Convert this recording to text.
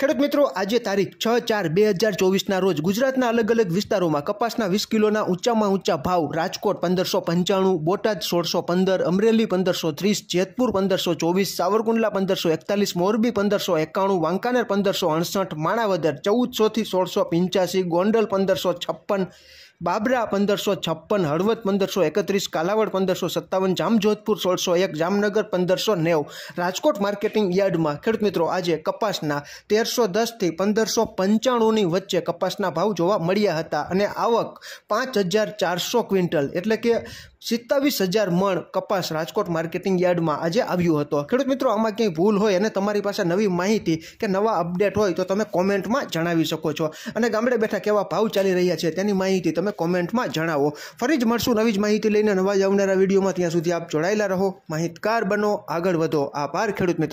ખેડૂત મિત્રો આજે તારીખ છ ચાર બે હજાર ચોવીસના રોજ ગુજરાતના અલગ અલગ વિસ્તારોમાં કપાસના વીસ કિલોના ઊંચામાં ઊંચા ભાવ રાજકોટ પંદરસો પંચાણું બોટાદ સોળસો પંદર અમરેલી પંદરસો ત્રીસ જેતપુર પંદરસો ચોવીસ સાવરકુંડલા પંદરસો એકતાલીસ મોરબી પંદરસો એકાણું વાંકાનેર પંદરસો અડસઠ માણાવદર ચૌદસોથી સોળસો પંચ્યાસી ગોંડલ પંદરસો છપ્પન બાબરા પંદરસો છપ્પન હળવદ પંદરસો એકત્રીસ કાલાવડ પંદરસો સત્તાવન જામજોધપુર સોળસો એક જામનગર પંદરસો નેવ રાજકોટ માર્કેટિંગ યાર્ડમાં ખેડૂત મિત્રો આજે કપાસના તેર પંદરસો દસથી પંદરસો પંચાણુંની વચ્ચે કપાસના ભાવ જોવા મળ્યા હતા અને આવક પાંચ હજાર ચારસો ક્વિન્ટલ એટલે કે સિત્તાવીસ હજાર મણ કપાસ રાજકોટ માર્કેટિંગ યાર્ડમાં આજે આવ્યું હતો ખેડૂત મિત્રો આમાં ક્યાંય ભૂલ હોય અને તમારી પાસે નવી માહિતી કે નવા અપડેટ હોય તો તમે કોમેન્ટમાં જણાવી શકો છો અને ગામડે બેઠા કેવા ભાવ ચાલી રહ્યા છે તેની માહિતી તમે કોમેન્ટમાં જણાવો ફરી જ મળશું નવી જ માહિતી લઈને નવા જ આવનારા વિડીયોમાં ત્યાં સુધી આપ જોડાયેલા રહો માહિતગાર બનો આગળ વધો આભાર ખેડૂત મિત્રો